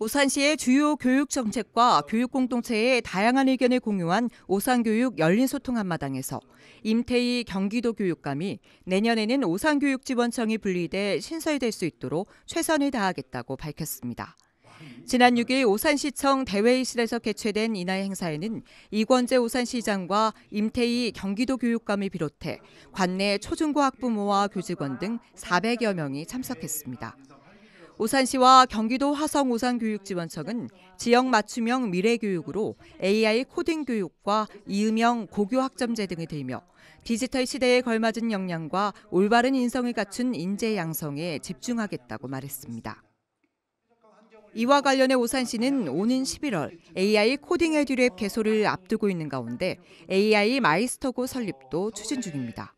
오산시의 주요 교육 정책과 교육 공동체의 다양한 의견을 공유한 오산교육 열린 소통 한마당에서 임태희 경기도 교육감이 내년에는 오산교육지원청이 분리돼 신설될 수 있도록 최선을 다하겠다고 밝혔습니다. 지난 6일 오산시청 대회의실에서 개최된 이날 행사에는 이권재 오산시장과 임태희 경기도 교육감을 비롯해 관내 초중고 학부모와 교직원 등 400여 명이 참석했습니다. 오산시와 경기도 화성 오산교육지원청은 지역 맞춤형 미래교육으로 AI 코딩 교육과 이음형 고교 학점제 등이 들며 디지털 시대에 걸맞은 역량과 올바른 인성을 갖춘 인재 양성에 집중하겠다고 말했습니다. 이와 관련해 오산시는 오는 11월 AI 코딩 에듀랩 개소를 앞두고 있는 가운데 AI 마이스터고 설립도 추진 중입니다.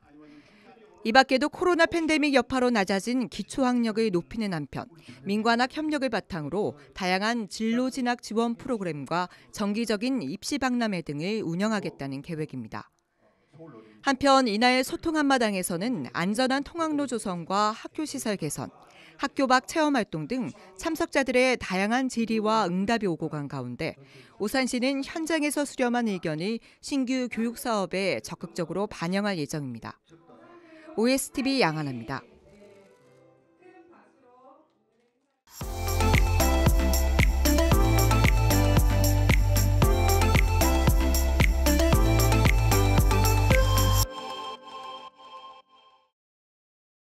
이 밖에도 코로나 팬데믹 여파로 낮아진 기초학력을 높이는 한편 민관학 협력을 바탕으로 다양한 진로 진학 지원 프로그램과 정기적인 입시 박람회 등을 운영하겠다는 계획입니다. 한편 이날 소통 한마당에서는 안전한 통학로 조성과 학교 시설 개선, 학교 밖 체험 활동 등 참석자들의 다양한 질의와 응답이 오고 간 가운데 오산시는 현장에서 수렴한 의견을 신규 교육 사업에 적극적으로 반영할 예정입니다. OSTV 양한합니다.